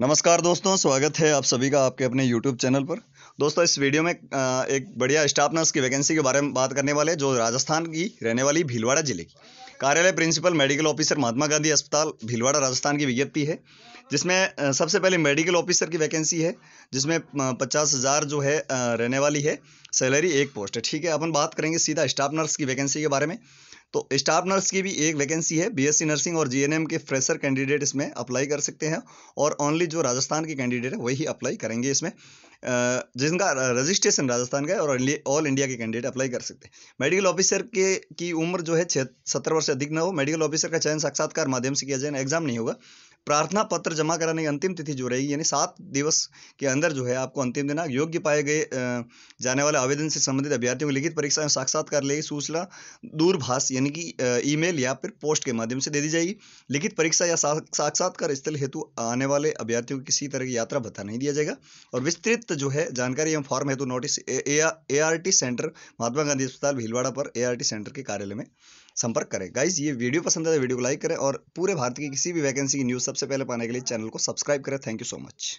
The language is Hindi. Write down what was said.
नमस्कार दोस्तों स्वागत है आप सभी का आपके अपने YouTube चैनल पर दोस्तों इस वीडियो में एक बढ़िया स्टाफ नर्स की वैकेंसी के बारे में बात करने वाले जो राजस्थान की रहने वाली भीलवाड़ा जिले की कार्यालय principal medical officer Mahatma Gandhi अस्पताल भीलवाड़ा राजस्थान की विज्ञप्ति है जिसमें सबसे पहले मेडिकल ऑफिसर की वैकेंसी है जिसमें पचास हज़ार जो है रहने वाली है सैलरी एक पोस्ट है ठीक है अपन बात करेंगे सीधा स्टाफ नर्स की वैकेंसी के बारे में तो स्टाफ नर्स की भी एक वैकेंसी है बीएससी नर्सिंग और जीएनएम के फ्रेशर कैंडिडेट इसमें अप्लाई कर सकते हैं और ओनली जो राजस्थान के कैंडिडेट है वही अप्लाई करेंगे इसमें जिनका रजिस्ट्रेशन राजस्थान का है और ऑल इंडिया के कैंडिडेट अप्लाई कर सकते हैं मेडिकल ऑफिसर के की उम्र जो है सत्तर वर्ष से अधिक ना हो मेडिकल ऑफिसर का चयन साक्षात्कार माध्यम से किया जाए एग्जाम नहीं होगा प्रार्थना पत्र जमा कराने की अंतिम तिथि जो रहेगी यानी सात दिवस के अंदर जो है आपको अंतिम दिनांक योग्य पाए गए जाने वाले आवेदन से संबंधित अभ्यर्थियों को लिखित परीक्षा में साक्षात्कार लेगी सूचना दूरभाष यानी कि ईमेल या फिर पोस्ट के माध्यम से दे दी जाएगी लिखित परीक्षा या साक्षात्कार स्थल हेतु आने वाले अभ्यर्थियों को किसी तरह की यात्रा भत्ता नहीं दिया जाएगा और विस्तृत जो है जानकारी एवं फॉर्म हेतु notice A R T centre Mahatma Gandhi अस्पताल भीलवाड़ा पर ए आर टी सेंटर के कार्यालय में संपर्क करें गाइज ये वीडियो पसंद आए तो वीडियो को लाइक करें और पूरे भारत की किसी भी वैकेंसी की न्यूज़ सबसे पहले पाने के लिए चैनल को सब्सक्राइब करें थैंक यू सो मच